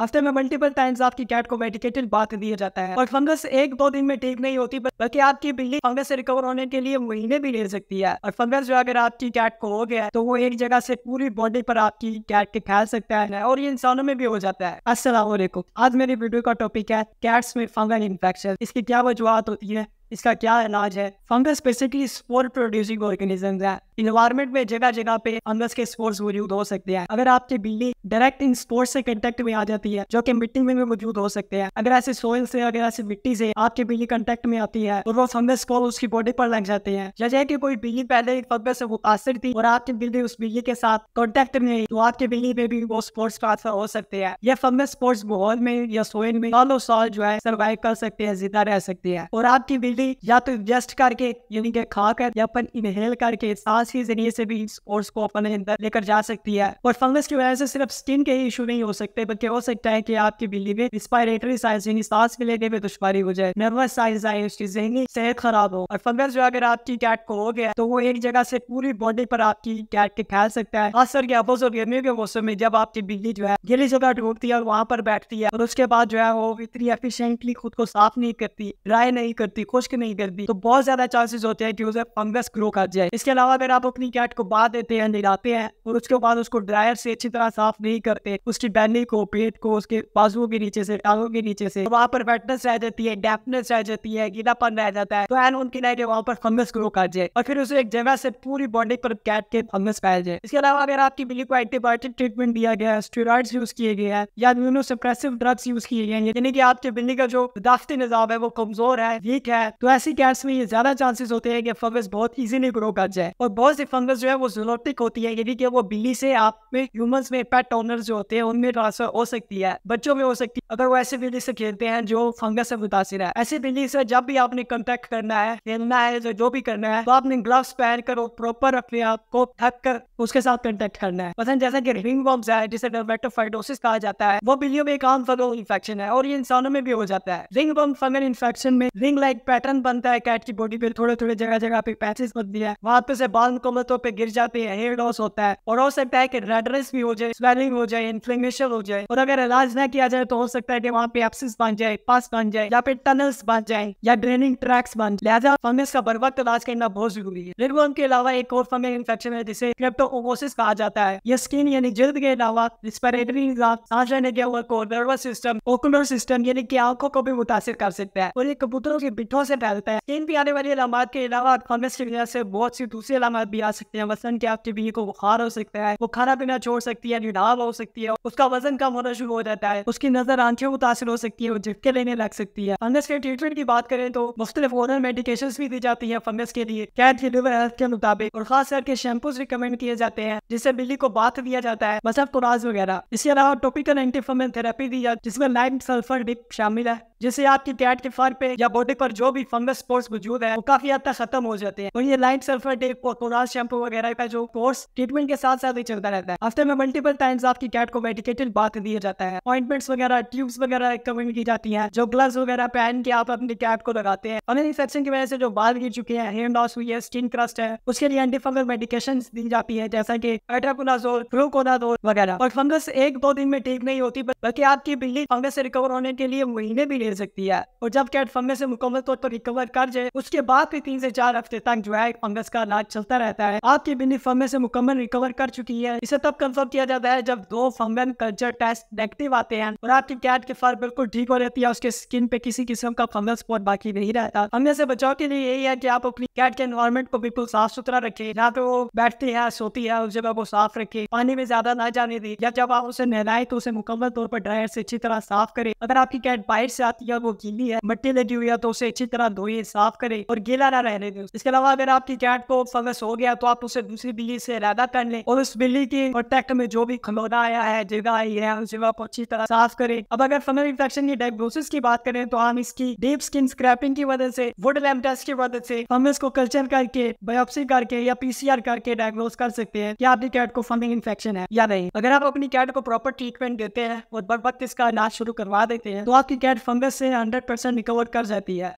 हफ्ते में multiple times आपकी कैट को मेडिकेटेड बात दिया जाता है और फंगस एक दो दिन में ठीक नहीं होती बल्कि आपकी बिल्ली फंगस से रिकवर होने के लिए महीने भी ले सकती है और फंगस जो अगर आपकी कैट को हो गया तो वो एक जगह से पूरी बॉडी पर आपकी कैट के फैल सकता है और ये इंसानों में भी हो जाता है असला आज मेरी वीडियो का टॉपिक है कैट्स में फंगल इन्फेक्शन इसकी क्या वजुहत होती है इसका क्या इलाज है fungus basically spore producing organism है इन्वायरमेंट में जगह जगह पे अंगस के स्पोर्स मौजूद हो सकते हैं अगर आपकी बिल्ली डायरेक्ट इन स्पोर्ट्स से कंटेक्ट में आ जाती है जो की मिट्टी में भी मौजूद हो सकते हैं अगर ऐसे सोयल से अगर ऐसे मिट्टी से आपकी बिल्ली कंटेक्ट में आती है और तो वो फंगस को उसकी बॉडी पर लग जाते हैं या जैसे कोई बिल्ली पहले फंगस से मुतासर थी और आपकी बिल्ली उस बिल्ली के साथ कॉन्टेक्ट में तो आपकी बिल्ली में भी वो स्पोर्ट्स ट्रांसफर हो सकते हैं यह फंगस स्पोर्ट्स माहौल में या सोयल में सालों साल जो है सर्वाइव कर सकते हैं जिंदा रह सकती है और आपकी बिल्ली या तो इंजेस्ट करके यानी कि खाकर या अपन इनहेल करके सांस फंगस के जरिए से भी स्पोर्स को अपने अंदर लेकर जा सकती है और फंगस की वजह से सिर्फ स्किन के ही इशू नहीं हो सकते बल्कि हो सकता है की आपकी बिल्ली में रिस्पायरेटरी साइज यानी सांस के लेने में दुश्वारी हो जाए नर्वस साइज आए उसकी जहनी सेहत खराब हो और फंगस जो अगर आपकी कैट को हो गया तो वो एक जगह से पूरी बॉडी पर आपकी कैट के फैल सकता है खासकर के अपोज और गर्मियों के मौसम में जब आपकी बिल्ली जो है गिली जगह ढूंढती है और वहाँ पर बैठती है और उसके बाद जो है वो इतनी एफिशियंटली खुद को साफ नहीं करती ड्राई नहीं करती खुश्क नहीं करती तो बहुत ज्यादा चांसेस होते हैं कि उसे फंगस ग्रो कर जाए इसके अलावा अगर आप अपनी कैट को बांध देते हैं निराते हैं और उसके बाद उसको ड्रायर से अच्छी तरह साफ नहीं करते उसकी बैली को पेट को उसके बाजुओं के नीचे से टांगों के नीचे से वहाँ पर वेटनेस रह जाती है डेफनेस रह जाती है गीलापन रह जाता है तो एन उनकी नाइट वहाँ पर फंगस ग्रो कर जाए और फिर उसे एक जगह से पूरी बॉडी पर कैट के फंगस फैल जाए इसके अलावा अगर आपकी बिल्ली को एंटीबायोटिक ट्रीटमेंट दिया गया है स्टेरॉइड यूज किए गए हैं या इम्यूनोसप्रेसिव ड्रग्स यूज किए गए हैं यानी कि आपके बिल्ली का जो दाख्ती निज़ाम है वो कमजोर है वीक है तो ऐसी कैट्स में ये ज्यादा चांसेस होते हैं कि फंगस बहुत ईजिली ग्रो कर जाए और बहुत सी फंगस जो है वो जूनोटिक होती है यानी कि वो बिल्ली से आप में ह्यूमंस में पेट ओनर जो होते हैं उनमें ट्रांसफर हो सकती है बच्चों में हो सकती है अगर वो ऐसे बिल्ली से खेलते हैं जो फंगस से मुतासर है ऐसे बिल्ली से जब भी आपने कॉन्टेक्ट करना है खेलना है जो, भी करना है तो आपने ग्लव्स पहन कर प्रॉपर अपने आप को ढक कर उसके साथ कॉन्टेक्ट करना है मतलब जैसा की रिंग बॉम्स है जिसे डर्मेटोफाइटोसिस कहा जाता है वो बिल्ली में एक आम फंगल इन्फेक्शन है और ये इंसानों में भी हो जाता है रिंग बम फंगल इन्फेक्शन में रिंग लाइक पैटर्न बनता है कैट की बॉडी पे थोड़े थोड़े जगह जगह पे पैचेस बनती है वहां पे से बाल डाउन कोमतों पे गिर जाती है हेयर लॉस होता है और हो सकता है कि रेडनेस भी हो जाए स्वेलिंग हो जाए इन्फ्लेमेशन हो जाए और अगर इलाज ना किया जाए तो हो सकता है कि वहाँ पे एप्सिस बन जाए पास बन जाए या फिर टनल्स बन जाए या ड्रेनिंग ट्रैक्स बन जाए लिहाजा फंगस का बर्बाद तो इलाज करना बहुत जरूरी है रिर्वर्म के अलावा एक और फंगल इन्फेक्शन है जिसे क्रेप्टोकोसिस कहा जाता है यह स्किन यानी जल्द के अलावा रिस्पायरेटरी सांस लेने के हुआ नर्वस सिस्टम ओकुलर सिस्टम यानी कि आंखों को भी मुतासर कर सकता है और ये कबूतरों के बिठों से फैलता है स्किन भी आने वाली अलामत के अलावा फंगस की वजह से बहुत सी दूसरी अलामत बाद भी आ सकते हैं वसन के आपके बीवी को बुखार हो सकता है वो खाना पीना छोड़ सकती है निढाल हो सकती है उसका वजन कम होना शुरू हो जाता है उसकी नजर आंखें मुतासर हो सकती है वो झटके लेने लग सकती है फंगस के ट्रीटमेंट की बात करें तो मुख्तलिफ ओरल मेडिकेशन भी दी जाती है फंगस के लिए कैट की लिवर हेल्थ के मुताबिक और खास करके शैम्पूज रिकमेंड किए जाते हैं जिससे बिल्ली को बात दिया जाता है मसब कुराज वगैरह इसके अलावा टोपिकल एंटीफर्मेंट थेरेपी दी जाती है जिसमें लाइम सल्फर डिप शामिल है जिससे आपकी कैट के फर पे या बॉडी पर जो भी फंगस स्पोर्ट्स मौजूद है वो काफी हद तक खत्म हो जाते हैं और ये लाइट सल्फर डिप को तो सोना शैम्पू वगैरह का जो कोर्स ट्रीटमेंट के साथ साथ ही चलता रहता है हफ्ते में मल्टीपल टाइम्स आपकी कैट को मेडिकेटेड बात दिया जाता है अपॉइंटमेंट्स वगैरह ट्यूब्स वगैरह रिकमेंड की जाती है जो ग्लव्स वगैरह पहन के आप अपनी कैट को लगाते हैं और इन्फेक्शन की वजह से जो बाल गिर चुके हैं हेयर लॉस हुई है स्किन क्रस्ट है उसके लिए एंटी फंगल मेडिकेशन दी जाती है जैसा की एट्राकोनाजोल फ्लूकोनाजोल वगैरह और फंगस एक दो दिन में ठीक नहीं होती बल्कि आपकी बिल्ली फंगस से रिकवर होने के लिए महीने भी ले सकती है और जब कैट फंगस से मुकम्मल तौर पर रिकवर कर जाए उसके बाद भी तीन से चार हफ्ते तक जो है फंगस का इलाज चलता रहता है आपकी बिंदी फर्मे से मुकम्मल रिकवर कर चुकी है इसे तब कंफर्म किया जाता है जब दो फंगन कल्चर टेस्ट नेगेटिव आते हैं और आपकी कैट के फर बिल्कुल ठीक हो जाती है उसके स्किन पे किसी किस्म का फंगल स्पॉट बाकी नहीं रहता हमने से बचाव के लिए यही है की आप अपनी कैट के एनवायरमेंट को बिल्कुल साफ सुथरा रखे जहाँ पे तो वो बैठती है सोती है उस जगह को साफ रखे पानी में ज्यादा ना जाने दी या जब आप उसे नहलाए तो उसे मुकम्मल तौर पर ड्रायर से अच्छी तरह साफ करे अगर आपकी कैट बाइट से आती है वो गीली है मट्टी लगी हुई है तो उसे अच्छी तरह धोए साफ करे और गीला ना रहने दे इसके अलावा अगर आपकी कैट को फंगस हो हो गया तो आप उसे दूसरी बिल्ली से इरादा कर ले और उस बिल्ली के प्रोटेक्ट में जो भी खिलौना आया है जगह आई है उस जगह को अच्छी तरह साफ करें अब अगर फनल इन्फेक्शन की डायग्नोसिस की बात करें तो हम इसकी डीप स्किन स्क्रैपिंग की वजह से वुड लैम्प टेस्ट की वजह से हम इसको कल्चर करके बायोप्सी करके या पीसीआर करके डायग्नोस कर सकते हैं कि आपकी कैट को फनल इन्फेक्शन है या नहीं अगर आप अपनी कैट को प्रॉपर ट्रीटमेंट देते हैं और बर इसका इलाज शुरू करवा देते हैं तो आपकी कैट फंगस से हंड्रेड परसेंट रिकवर कर जाती है